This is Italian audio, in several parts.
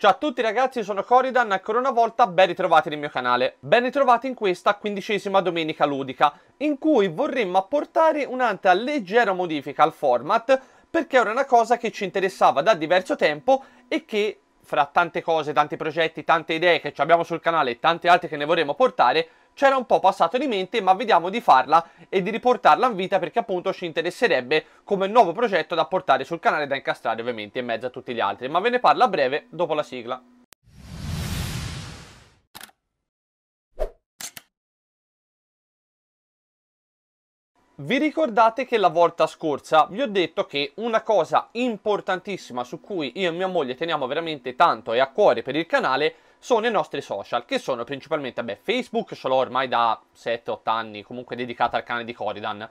Ciao a tutti ragazzi, sono Coridan e ancora una volta ben ritrovati nel mio canale. Ben ritrovati in questa quindicesima domenica ludica, in cui vorremmo apportare un'altra leggera modifica al format, perché era una cosa che ci interessava da diverso tempo e che, fra tante cose, tanti progetti, tante idee che abbiamo sul canale e tante altre che ne vorremmo portare, c'era un po' passato di mente, ma vediamo di farla e di riportarla in vita perché appunto ci interesserebbe come nuovo progetto da portare sul canale da incastrare ovviamente in mezzo a tutti gli altri, ma ve ne parlo a breve dopo la sigla. Vi ricordate che la volta scorsa vi ho detto che una cosa importantissima su cui io e mia moglie teniamo veramente tanto e a cuore per il canale sono i nostri social, che sono principalmente beh, Facebook, ce l'ho ormai da 7-8 anni, comunque dedicata al canale di Coridan.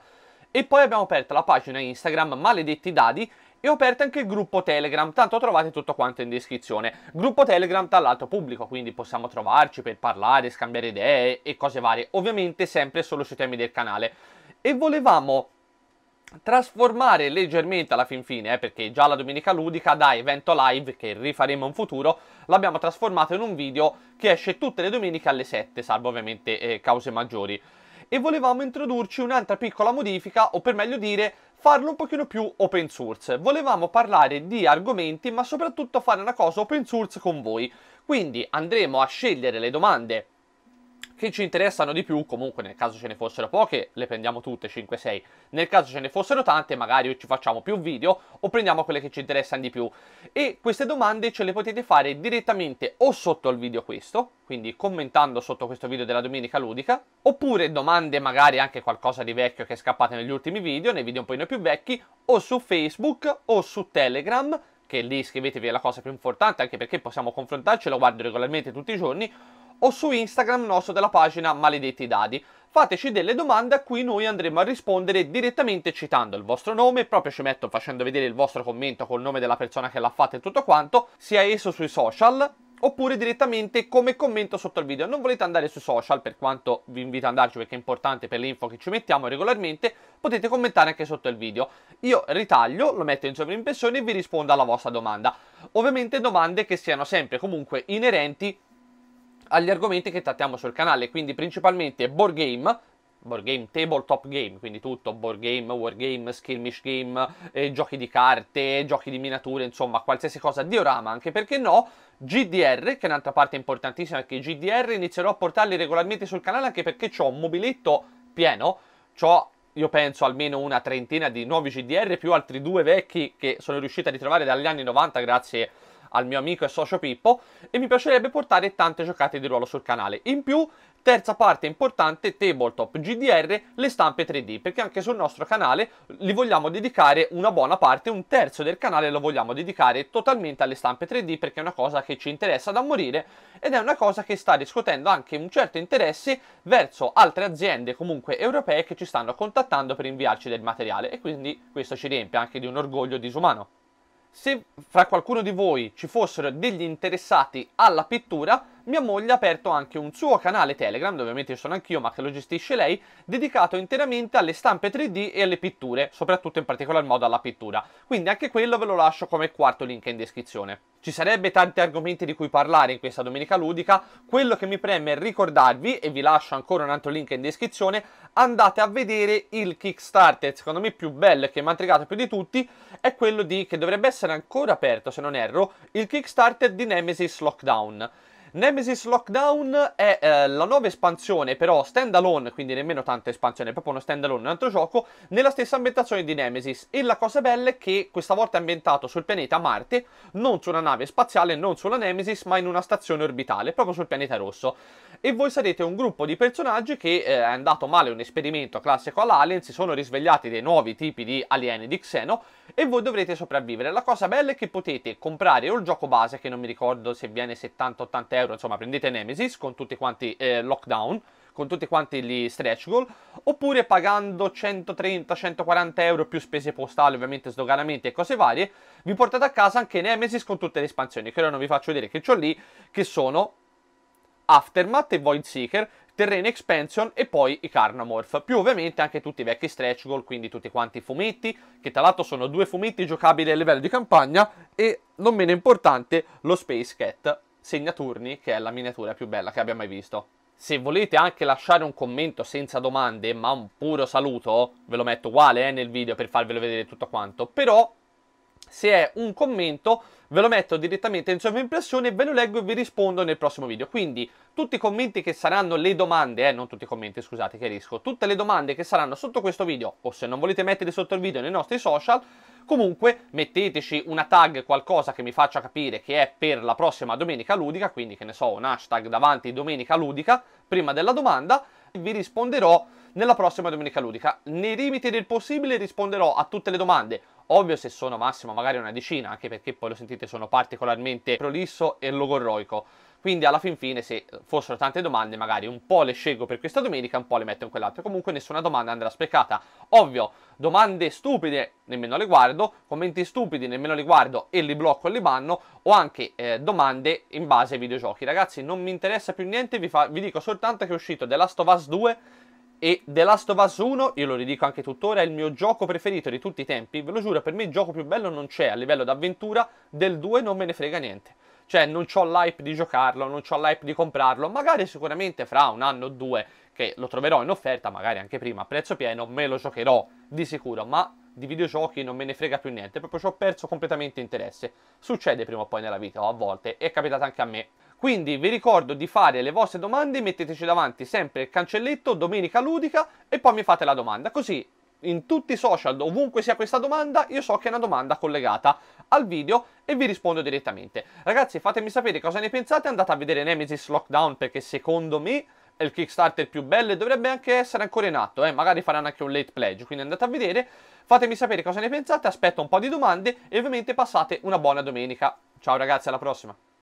E poi abbiamo aperto la pagina Instagram Maledetti Dadi e ho aperto anche il gruppo Telegram, tanto trovate tutto quanto in descrizione. Gruppo Telegram tra l'altro pubblico, quindi possiamo trovarci per parlare, scambiare idee e cose varie, ovviamente sempre solo sui temi del canale. E volevamo trasformare leggermente alla fin fine, eh, perché già la domenica ludica da evento live che rifaremo in futuro, l'abbiamo trasformato in un video che esce tutte le domeniche alle 7, salvo ovviamente eh, cause maggiori. E volevamo introdurci un'altra piccola modifica, o per meglio dire, farlo un pochino più open source. Volevamo parlare di argomenti, ma soprattutto fare una cosa open source con voi. Quindi andremo a scegliere le domande che ci interessano di più, comunque nel caso ce ne fossero poche le prendiamo tutte 5-6, nel caso ce ne fossero tante magari ci facciamo più video o prendiamo quelle che ci interessano di più e queste domande ce le potete fare direttamente o sotto al video questo, quindi commentando sotto questo video della domenica ludica, oppure domande magari anche qualcosa di vecchio che è scappato negli ultimi video, nei video un po' più vecchi, o su Facebook o su Telegram, che lì iscrivetevi è la cosa più importante anche perché possiamo confrontarci, lo guardo regolarmente tutti i giorni, o su Instagram nostro della pagina Maledetti Dadi. Fateci delle domande a cui noi andremo a rispondere direttamente citando il vostro nome, proprio ci metto facendo vedere il vostro commento col nome della persona che l'ha fatta e tutto quanto, sia esso sui social oppure direttamente come commento sotto il video. Non volete andare sui social, per quanto vi invito ad andarci perché è importante per le info che ci mettiamo regolarmente, potete commentare anche sotto il video. Io ritaglio, lo metto in sovrimpressione e vi rispondo alla vostra domanda. Ovviamente domande che siano sempre comunque inerenti agli argomenti che trattiamo sul canale, quindi principalmente board game, board game, tabletop game, quindi tutto, board game, wargame, skirmish game, eh, giochi di carte, giochi di miniature, insomma qualsiasi cosa, diorama anche perché no, GDR, che è un'altra parte importantissima, perché GDR inizierò a portarli regolarmente sul canale anche perché ho un mobiletto pieno, ho io penso almeno una trentina di nuovi GDR più altri due vecchi che sono riuscito a ritrovare dagli anni 90 grazie a al mio amico e socio Pippo e mi piacerebbe portare tante giocate di ruolo sul canale. In più, terza parte importante, tabletop GDR, le stampe 3D, perché anche sul nostro canale li vogliamo dedicare una buona parte, un terzo del canale lo vogliamo dedicare totalmente alle stampe 3D perché è una cosa che ci interessa da morire ed è una cosa che sta riscuotendo anche un certo interesse verso altre aziende comunque europee che ci stanno contattando per inviarci del materiale e quindi questo ci riempie anche di un orgoglio disumano. Se fra qualcuno di voi ci fossero degli interessati alla pittura, mia moglie ha aperto anche un suo canale Telegram, dove ovviamente sono anch'io, ma che lo gestisce lei, dedicato interamente alle stampe 3D e alle pitture, soprattutto in particolar modo alla pittura. Quindi anche quello ve lo lascio come quarto link in descrizione. Ci sarebbe tanti argomenti di cui parlare in questa domenica ludica, quello che mi preme è ricordarvi, e vi lascio ancora un altro link in descrizione, andate a vedere il Kickstarter, secondo me più bello e che mi ha intrigato più di tutti, è quello di, che dovrebbe essere ancora aperto se non erro, il Kickstarter di Nemesis Lockdown. Nemesis Lockdown è eh, la nuova espansione, però standalone, quindi nemmeno tanta espansione, è proprio uno standalone, un altro gioco, nella stessa ambientazione di Nemesis. E la cosa bella è che questa volta è ambientato sul pianeta Marte, non su una nave spaziale, non sulla Nemesis, ma in una stazione orbitale, proprio sul pianeta rosso. E voi sarete un gruppo di personaggi che eh, è andato male un esperimento classico all'Alien, si sono risvegliati dei nuovi tipi di alieni di Xeno e voi dovrete sopravvivere. La cosa bella è che potete comprare o il gioco base, che non mi ricordo se viene 70-80 euro, euro, insomma prendete Nemesis con tutti quanti eh, lockdown, con tutti quanti gli stretch goal, oppure pagando 130-140 euro più spese postali, ovviamente sdoganamenti e cose varie, vi portate a casa anche Nemesis con tutte le espansioni, che ora non vi faccio vedere che ho lì, che sono Aftermath e Void Seeker, Terrene Expansion e poi i Carnamorph, più ovviamente anche tutti i vecchi stretch goal, quindi tutti quanti i fumetti, che tra l'altro sono due fumetti giocabili a livello di campagna e, non meno importante, lo Space Cat Segnaturni, che è la miniatura più bella che abbia mai visto. Se volete anche lasciare un commento senza domande, ma un puro saluto, ve lo metto uguale eh, nel video per farvelo vedere tutto quanto, però se è un commento ve lo metto direttamente in sovraimpressione, ve lo leggo e vi rispondo nel prossimo video. Quindi tutti i commenti che saranno le domande, eh, non tutti i commenti scusate che tutte le domande che saranno sotto questo video o se non volete metterli sotto il video nei nostri social, comunque metteteci una tag, qualcosa che mi faccia capire che è per la prossima domenica ludica, quindi che ne so, un hashtag davanti domenica ludica, prima della domanda, vi risponderò nella prossima domenica ludica. Nei limiti del possibile risponderò a tutte le domande Ovvio se sono massimo magari una decina, anche perché poi lo sentite sono particolarmente prolisso e logorroico. Quindi alla fin fine se fossero tante domande magari un po' le scelgo per questa domenica, un po' le metto in quell'altra. Comunque nessuna domanda andrà sprecata. Ovvio, domande stupide nemmeno le guardo, commenti stupidi nemmeno li guardo e li blocco e li banno, o anche eh, domande in base ai videogiochi. Ragazzi non mi interessa più niente, vi, fa, vi dico soltanto che è uscito The Last of Us 2 e The Last of Us 1, io lo ridico anche tuttora, è il mio gioco preferito di tutti i tempi, ve lo giuro, per me il gioco più bello non c'è a livello d'avventura, del 2 non me ne frega niente. Cioè non ho l'hype di giocarlo, non ho l'hype di comprarlo, magari sicuramente fra un anno o due che lo troverò in offerta, magari anche prima a prezzo pieno, me lo giocherò di sicuro, ma di videogiochi non me ne frega più niente, proprio ci ho perso completamente interesse. Succede prima o poi nella vita, o a volte, è capitato anche a me. Quindi vi ricordo di fare le vostre domande, metteteci davanti sempre il cancelletto Domenica Ludica e poi mi fate la domanda, così in tutti i social, ovunque sia questa domanda, io so che è una domanda collegata al video e vi rispondo direttamente. Ragazzi, fatemi sapere cosa ne pensate, andate a vedere Nemesis Lockdown perché secondo me è il Kickstarter più bello e dovrebbe anche essere ancora in atto, eh? magari faranno anche un late pledge, quindi andate a vedere, fatemi sapere cosa ne pensate, aspetto un po' di domande e ovviamente passate una buona domenica. Ciao ragazzi, alla prossima!